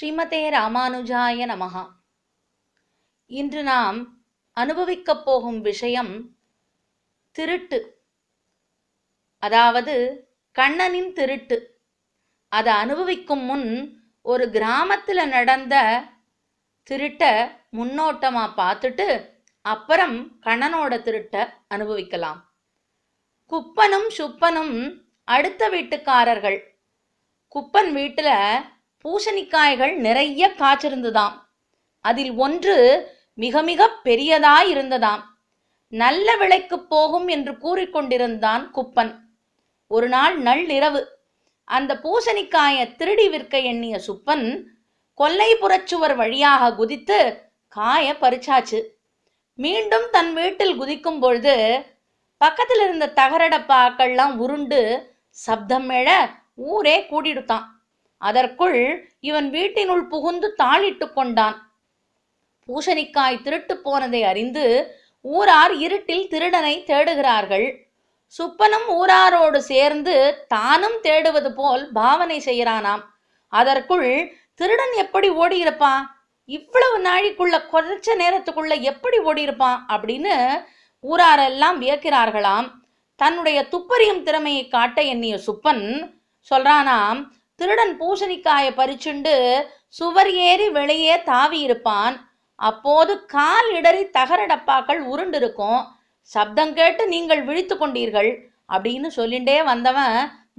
ஸ்ரீமதே ராமானுஜாய நமகா இன்று நாம் அனுபவிக்கப் போகும் விஷயம் திருட்டு அதாவது கண்ணனின் திருட்டு அதை அனுபவிக்கும் முன் ஒரு கிராமத்தில் நடந்த திருட்டை முன்னோட்டமாக பார்த்துட்டு அப்புறம் கண்ணனோட திருட்டை அனுபவிக்கலாம் குப்பனும் சுப்பனும் அடுத்த வீட்டுக்காரர்கள் குப்பன் வீட்டில் பூசணிக்காய்கள் நிறைய காய்ச்சிருந்ததாம் அதில் ஒன்று மிக மிக பெரியதாயிருந்ததாம் இருந்ததாம் நல்ல விலைக்கு போகும் என்று கூறிக்கொண்டிருந்தான் குப்பன் ஒரு நாள் நள்ளிரவு அந்த பூசணிக்காயை திருடி விற்க எண்ணிய சுப்பன் கொல்லை புறச்சுவர் வழியாக குதித்து காய பறிச்சாச்சு மீண்டும் தன் வீட்டில் குதிக்கும் பொழுது பக்கத்தில் இருந்த தகரடப்பாக்கள்லாம் உருண்டு சப்தம் மேல ஊரே கூடிடுத்தான் அதற்குள் இவன் வீட்டினுள் புகுந்து தாளிட்டு கொண்டான் பூசணிக்காய் திருட்டு போனதை அறிந்து ஊரார் இருட்டில் திருடனை தேடுகிறார்கள் சுப்பனும் ஊராரோடு சேர்ந்து தானும் தேடுவது போல் பாவனை செய்கிறானாம் அதற்குள் திருடன் எப்படி ஓடியிருப்பான் இவ்வளவு நாழிக்குள்ள குறைச்ச நேரத்துக்குள்ள எப்படி ஓடியிருப்பான் அப்படின்னு ஊராரெல்லாம் வியக்கிறார்களாம் தன்னுடைய துப்பறியும் திறமையை காட்ட எண்ணிய சுப்பன் சொல்றானாம் திருடன் பூசணிக்காய பறிச்சுண்டு சுவர் ஏறி வெளியே தாவி இருப்பான் அப்போது கால் இடறி தகர டப்பாக்கள் உருண்டிருக்கும் சப்தம் கேட்டு நீங்கள் விழித்து கொண்டீர்கள் அப்படின்னு சொல்லிண்டே வந்தவன்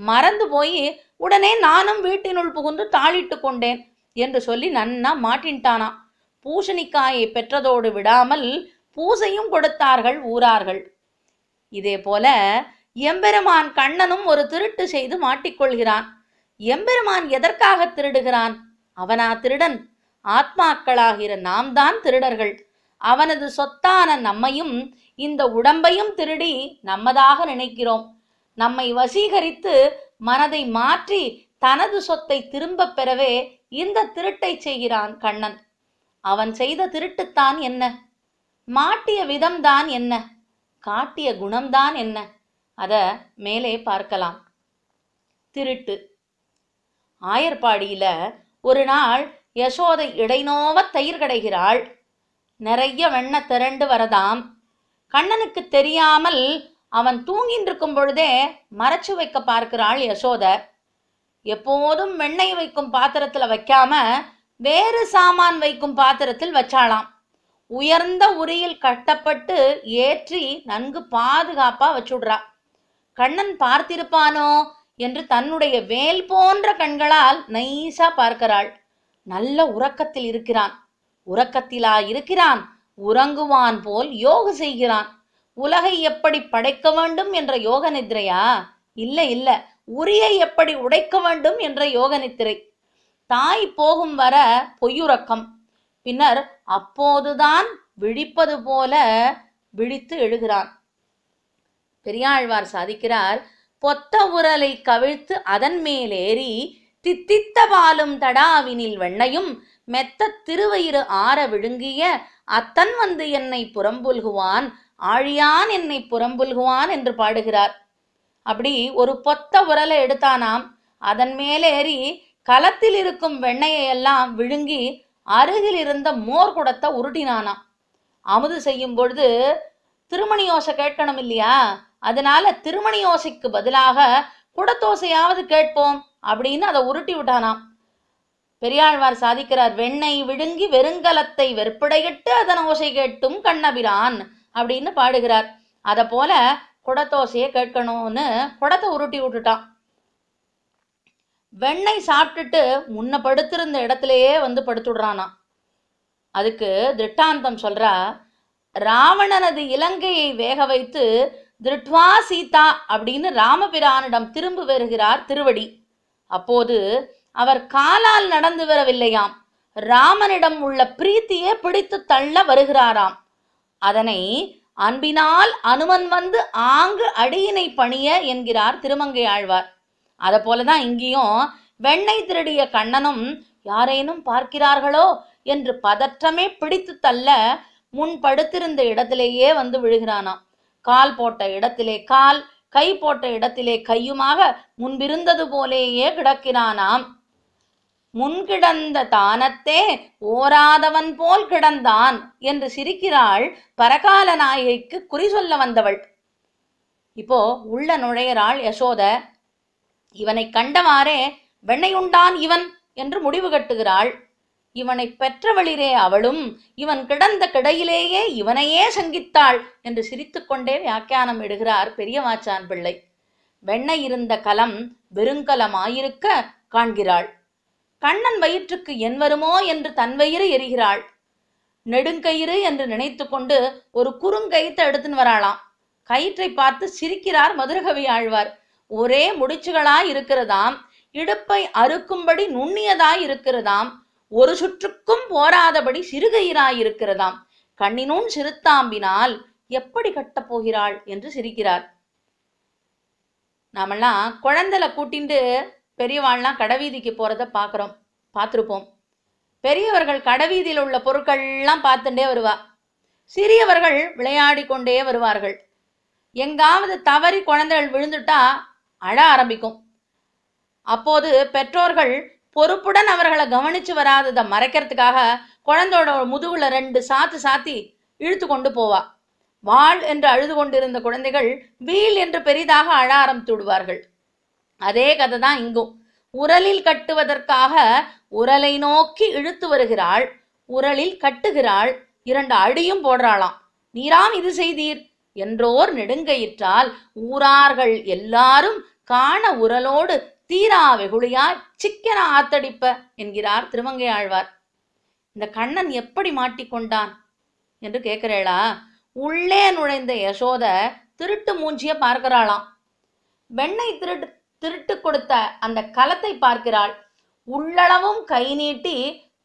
மறந்து போய் உடனே நானும் வீட்டினுள் புகுந்து தாளிட்டு கொண்டேன் என்று சொல்லி நன்னா மாட்டின்ட்டானா பூசணிக்காயை பெற்றதோடு விடாமல் பூசையும் கொடுத்தார்கள் ஊரார்கள் இதே போல எம்பெருமான் கண்ணனும் ஒரு திருட்டு செய்து மாட்டிக்கொள்கிறான் எம்பெருமான் எதற்காக திருடுகிறான் அவனா திருடன் ஆத்மாக்களாகிற நாம் தான் திருடர்கள் அவனது சொத்தான நம்மையும் இந்த உடம்பையும் திருடி நம்மதாக நினைக்கிறோம் நம்மை வசீகரித்து மனதை மாற்றி தனது சொத்தை திரும்ப பெறவே இந்த திருட்டை செய்கிறான் கண்ணன் அவன் செய்த திருட்டுத்தான் என்ன மாட்டிய விதம்தான் என்ன காட்டிய குணம்தான் என்ன அத மேலே பார்க்கலாம் திருட்டு ஆயர்பாடியில ஒரு நாள் யசோதை இடைநோவ தயிர் கடைகிறாள் நிறைய வெண்ண திரண்டு வரதாம் கண்ணனுக்கு தெரியாமல் அவன் இருக்கும் பொழுதே மறைச்சு வைக்க பார்க்கிறாள் யசோத எப்போதும் வெண்ணெய் வைக்கும் பாத்திரத்தில் வைக்காம வேறு சாமான் வைக்கும் பாத்திரத்தில் வச்சாளாம் உயர்ந்த உரியில் கட்டப்பட்டு ஏற்றி நன்கு பாதுகாப்பா வச்சுடுறா கண்ணன் பார்த்திருப்பானோ என்று தன்னுடைய வேல் போன்ற கண்களால் நைசா பார்க்கிறாள் நல்ல உறக்கத்தில் இருக்கிறான் உறக்கத்திலா இருக்கிறான் உறங்குவான் போல் யோக செய்கிறான் உலகை எப்படி படைக்க வேண்டும் என்ற யோக நித்ரையா இல்ல இல்ல உரியை எப்படி உடைக்க வேண்டும் என்ற யோக நித்திரை தாய் போகும் வர பொய்யுறக்கம் பின்னர் அப்போதுதான் விழிப்பது போல விழித்து எழுகிறான் பெரியாழ்வார் சாதிக்கிறார் பொத்த உரலை கவிழ்த்து அதன் மேலேறி தித்தித்த பாலும் தடாவினில் வெண்ணையும் மெத்த திருவயிறு ஆற விழுங்கிய அத்தன் வந்து என்னை புறம்புல்குவான் ஆழியான் என்னை புறம்புல்குவான் என்று பாடுகிறார் அப்படி ஒரு பொத்த உரலை எடுத்தானாம் அதன் மேலேறி களத்தில் இருக்கும் வெண்ணையை எல்லாம் விழுங்கி அருகில் இருந்த மோர் குடத்தை உருட்டினானாம் அமுது செய்யும் பொழுது திருமணி யோசை கேட்கணும் இல்லையா அதனால திருமண யோசைக்கு பதிலாக குடத்தோசையாவது கேட்போம் அப்படின்னு அதை உருட்டி விட்டானாம் பெரியாழ்வார் சாதிக்கிறார் வெண்ணை விழுங்கி வெறுங்கலத்தை வெற்படையிட்டு அதன் ஓசை கேட்டும் கண்ணபிரான் அப்படின்னு பாடுகிறார் அத போல குடத்தோசையை கேட்கணும்னு குடத்தை உருட்டி விட்டுட்டான் வெண்ணெய் சாப்பிட்டுட்டு முன்ன படுத்திருந்த இடத்துலயே வந்து படுத்துடுறானா அதுக்கு திருட்டாந்தம் சொல்றா ராவணனது இலங்கையை வேக வைத்து திருட்வா சீதா அப்படின்னு ராமபிரானிடம் திரும்ப வருகிறார் திருவடி அப்போது அவர் காலால் நடந்து வரவில்லையாம் ராமனிடம் உள்ள பிரீத்தியே பிடித்து தள்ள வருகிறாராம் அதனை அன்பினால் அனுமன் வந்து ஆங்கு அடியினை பணிய என்கிறார் திருமங்கை ஆழ்வார் அத போலதான் இங்கேயும் வெண்ணை திருடிய கண்ணனும் யாரேனும் பார்க்கிறார்களோ என்று பதற்றமே பிடித்து தள்ள முன் படுத்திருந்த இடத்திலேயே வந்து விழுகிறானாம் கால் போட்ட இடத்திலே கால் கை போட்ட இடத்திலே கையுமாக முன்பிருந்தது போலேயே கிடக்கிறானாம் முன்கிடந்த தானத்தே ஓராதவன் போல் கிடந்தான் என்று சிரிக்கிறாள் பரகால நாயைக்கு குறி சொல்ல வந்தவள் இப்போ உள்ள நுழையிறாள் யசோத இவனை கண்டவாறே வெண்ணையுண்டான் இவன் என்று முடிவு கட்டுகிறாள் இவனை பெற்றவளிரே அவளும் இவன் கிடந்த கிடையிலேயே இவனையே சங்கித்தாள் என்று சிரித்துக்கொண்டே வியாக்கியானம் இடுகிறார் பெரியவாச்சான் பிள்ளை வெண்ணை இருந்த கலம் வெறுங்கலமாயிருக்க காண்கிறாள் கண்ணன் வயிற்றுக்கு என் வருமோ என்று தன் வயிறு எரிகிறாள் நெடுங்கயிறு என்று நினைத்து கொண்டு ஒரு குறுங்கயித்தை எடுத்துன்னு வராளாம் கயிற்றை பார்த்து சிரிக்கிறார் மதுரகவி ஆழ்வார் ஒரே முடிச்சுகளாய் இருக்கிறதாம் இடுப்பை அறுக்கும்படி நுண்ணியதாய் இருக்கிறதாம் ஒரு சுற்றுக்கும் போராதபடி சிறுகயிராயிருக்கிறதாம் கண்ணினும் சிறுத்தாம்பினால் எப்படி கட்டப்போகிறாள் போகிறாள் என்று சிரிக்கிறார் நாமெல்லாம் குழந்தைல கூட்டிண்டு பெரியவாள்லாம் கடவீதிக்கு போறத பாக்குறோம் பார்த்துருப்போம் பெரியவர்கள் கடவீதியில் உள்ள பொருட்கள்லாம் பார்த்துட்டே வருவா சிறியவர்கள் விளையாடி கொண்டே வருவார்கள் எங்காவது தவறி குழந்தைகள் விழுந்துட்டா அழ ஆரம்பிக்கும் அப்போது பெற்றோர்கள் பொறுப்புடன் அவர்களை கவனிச்சு வராததை மறைக்கிறதுக்காக குழந்தையோட முதுகுல ரெண்டு சாத்து சாத்தி இழுத்து கொண்டு போவா வாழ் என்று அழுது கொண்டிருந்த குழந்தைகள் வீல் என்று பெரிதாக அழ விடுவார்கள் அதே கதை தான் இங்கும் உரலில் கட்டுவதற்காக உரலை நோக்கி இழுத்து வருகிறாள் உரலில் கட்டுகிறாள் இரண்டு அடியும் போடுறாளாம் நீராம் இது செய்தீர் என்றோர் நெடுங்கையிற்றால் ஊரார்கள் எல்லாரும் காண உரலோடு தீரா வெகுளியாய் சிக்கன ஆத்தடிப்ப என்கிறார் திருவங்கை ஆழ்வார் இந்த கண்ணன் எப்படி மாட்டிக்கொண்டான் என்று கேட்கிறேளா உள்ளே நுழைந்த யசோத திருட்டு மூஞ்சிய பார்க்கிறாளாம் வெண்ணை திருட்டு திருட்டு கொடுத்த அந்த கலத்தை பார்க்கிறாள் உள்ளளவும் கை நீட்டி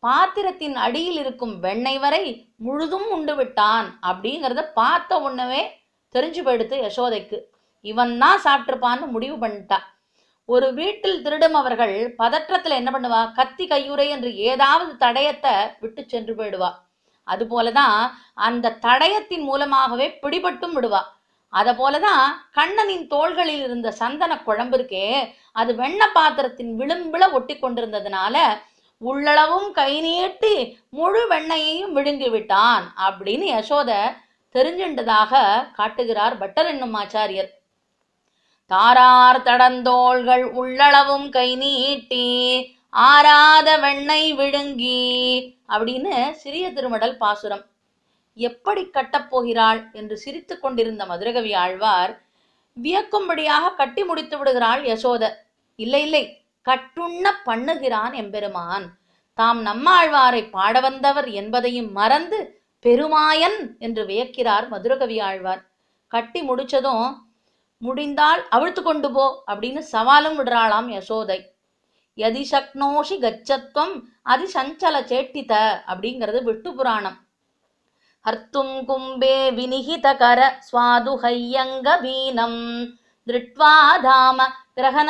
பாத்திரத்தின் அடியில் இருக்கும் வெண்ணெய் வரை முழுதும் உண்டு விட்டான் அப்படிங்கிறத பார்த்த உடனே தெரிஞ்சு போயிடுத்து யசோதைக்கு இவன் தான் சாப்பிட்டுருப்பான்னு முடிவு பண்ணிட்டா ஒரு வீட்டில் திருடும் அவர்கள் பதற்றத்துல என்ன பண்ணுவா கத்தி கையுறை என்று ஏதாவது தடயத்தை விட்டு சென்று போயிடுவா அது போலதான் அந்த தடயத்தின் மூலமாகவே பிடிபட்டும் விடுவா அத போலதான் கண்ணனின் தோள்களில் இருந்த சந்தன குழம்பு இருக்கே அது வெண்ண பாத்திரத்தின் விளிம்புல ஒட்டி கொண்டிருந்ததுனால உள்ளளவும் கை நீட்டி முழு வெண்ணையையும் விழுங்கி விட்டான் அப்படின்னு யசோத தெரிஞ்சின்றதாக காட்டுகிறார் பட்டர் என்னும் ஆச்சாரியர் தாரார் தடந்தோள்கள் உள்ளளவும் கை நீட்டி ஆறாத வெண்ணை விழுங்கி அப்படின்னு சிறிய திருமடல் பாசுரம் எப்படி கட்டப்போகிறாள் என்று சிரித்து கொண்டிருந்த மதுரகவி ஆழ்வார் வியக்கும்படியாக கட்டி முடித்து விடுகிறாள் யசோத இல்லை இல்லை கட்டுண்ண பண்ணுகிறான் எம்பெருமான் தாம் நம்மாழ்வாரை பாட வந்தவர் என்பதையும் மறந்து பெருமாயன் என்று வியக்கிறார் மதுரகவி ஆழ்வார் கட்டி முடிச்சதும் முடிந்தால் அவிழ்த்து கொண்டு போ அப்படின்னு சவாலும் விடுறாளாம் யசோதை எதி சக்னோஷி கச்சத்துவம் அதி சஞ்சல சேட்டித அப்படிங்கிறது விட்டு புராணம் ஹர்த்தும் கும்பே வினிகித கர சுவாது ஹையங்க வீனம் திருட்வாதாம கிரகண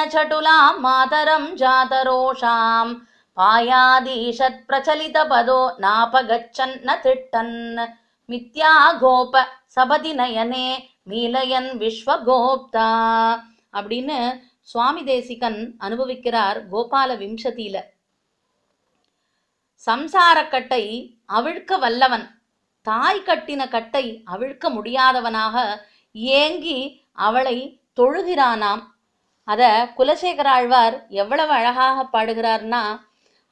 மாதரம் ஜாதரோஷாம் பாயாதீஷத் பிரச்சலித பதோ நாபகச்சன் ந திட்டன் மித்யா கோப சபதி நயனே நீலயன் விஸ்வகோப்தா அப்படின்னு சுவாமி தேசிகன் அனுபவிக்கிறார் கோபால விம்சதியில சம்சார கட்டை அவிழ்க்க வல்லவன் தாய் கட்டின கட்டை அவிழ்க்க முடியாதவனாக ஏங்கி அவளை தொழுகிறானாம் அத குலசேகர ஆழ்வார் எவ்வளவு அழகாக பாடுகிறார்னா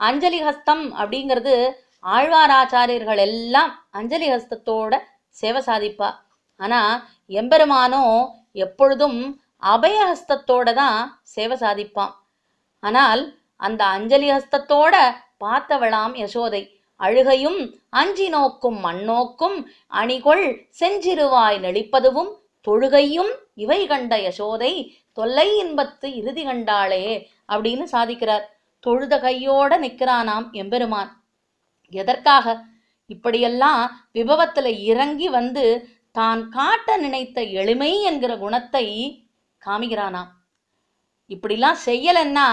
அஞ்சலி ஹஸ்தம் அப்படிங்கிறது ஆழ்வாராச்சாரியர்கள் எல்லாம் அஞ்சலி ஹஸ்தத்தோட சேவை சாதிப்பா ஆனா எம்பெருமானோ எப்பொழுதும் அபயஹஸ்தத்தோட தான் சேவை சாதிப்பான் ஆனால் அந்த அஞ்சலி ஹஸ்தத்தோட பார்த்தவளாம் யசோதை அழுகையும் அஞ்சி நோக்கும் மண்ணோக்கும் அணிகொள் செஞ்சிருவாய் நெளிப்பதுவும் தொழுகையும் இவை கண்ட யசோதை தொல்லை இன்பத்து இறுதி கண்டாளே அப்படின்னு சாதிக்கிறார் தொழுத கையோட நிற்கிறானாம் எம்பெருமான் எதற்காக இப்படியெல்லாம் விபவத்துல இறங்கி வந்து தான் காட்ட நினைத்த எளிமை என்கிற குணத்தை காமிக்கிறானாம் இப்படிலாம் செய்யலன்னா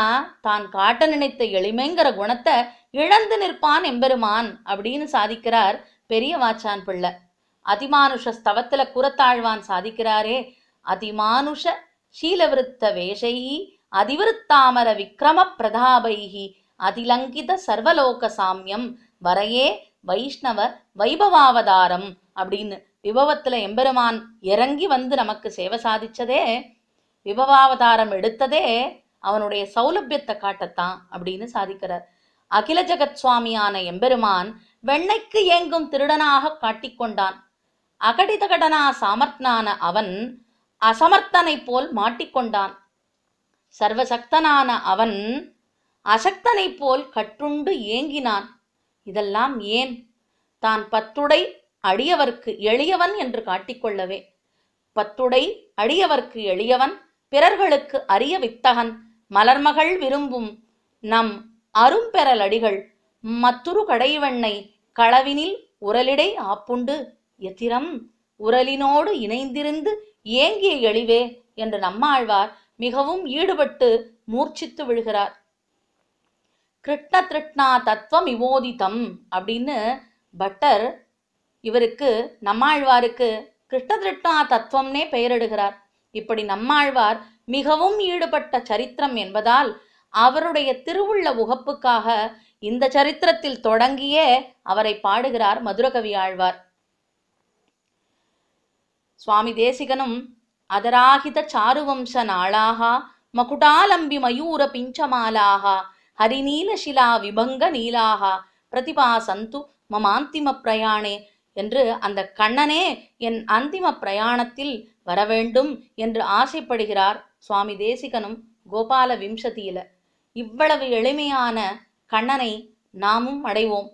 தான் காட்ட நினைத்த எளிமைங்கிற குணத்தை இழந்து நிற்பான் எம்பெருமான் அப்படின்னு சாதிக்கிறார் பெரிய வாச்சான் பிள்ளை அதிமானுஷ ஸ்தவத்துல குரத்தாழ்வான் சாதிக்கிறாரே அதிமானுஷ சீலவிருத்த வேஷைஹி அதிவிருத்தாமர விக்ரம பிரதாபைஹி அதிலங்கித சர்வலோக சாமியம் வரையே வைஷ்ணவ வைபவாவதாரம் அப்படின்னு விபவத்தில் எம்பெருமான் இறங்கி வந்து நமக்கு சேவை சாதிச்சதே விபவாவதாரம் எடுத்ததே அவனுடைய சௌலபியத்தை காட்டத்தான் அப்படின்னு சாதிக்கிறார் அகில ஜெகத் சுவாமியான எம்பெருமான் வெண்ணைக்கு ஏங்கும் திருடனாக காட்டிக்கொண்டான் அகடிதகடனா சாமர்த்தனான அவன் அசமர்த்தனை போல் மாட்டிக்கொண்டான் சர்வசக்தனான அவன் அசக்தனை போல் கற்றுண்டு ஏங்கினான் இதெல்லாம் ஏன் தான் பத்துடை அடியவர்க்கு எளியவன் என்று காட்டிக்கொள்ளவே பத்துடை அடியவர்க்கு எளியவன் பிறர்களுக்கு அரிய வித்தகன் மலர்மகள் விரும்பும் நம் அரும்பெறலடிகள் மத்துரு கடைவெண்ணை களவினில் உரலிடை ஆப்புண்டு எத்திரம் உரலினோடு இணைந்திருந்து ஏங்கிய எளிவே என்று நம்மாழ்வார் மிகவும் ஈடுபட்டு மூர்ச்சித்து விழுகிறார் கிருஷ்ண திருட்னா தத்துவம் இவோதிதம் அப்படின்னு பட்டர் இவருக்கு நம்மாழ்வாருக்கு கிருஷ்ணதிருஷ்ணா தத்துவம்னே பெயரிடுகிறார் இப்படி நம்மாழ்வார் மிகவும் ஈடுபட்ட சரித்திரம் என்பதால் அவருடைய திருவுள்ள உகப்புக்காக இந்த சரித்திரத்தில் தொடங்கியே அவரை பாடுகிறார் மதுரகவி ஆழ்வார் சுவாமி தேசிகனும் அதராகித சாருவம்ச நாளாகா மகுடாலம்பி மயூர பிஞ்சமாலாகா சிலா விபங்க நீலாகா பிரதிபாசந்து மமாந்திம பிரயாணே என்று அந்த கண்ணனே என் அந்திம பிரயாணத்தில் வரவேண்டும் என்று ஆசைப்படுகிறார் சுவாமி தேசிகனும் கோபால விம்சதியில இவ்வளவு எளிமையான கண்ணனை நாமும் அடைவோம்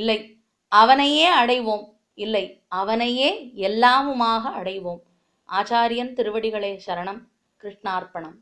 இல்லை அவனையே அடைவோம் இல்லை அவனையே எல்லாமுமாக அடைவோம் ஆச்சாரியன் திருவடிகளே சரணம் கிருஷ்ணார்ப்பணம்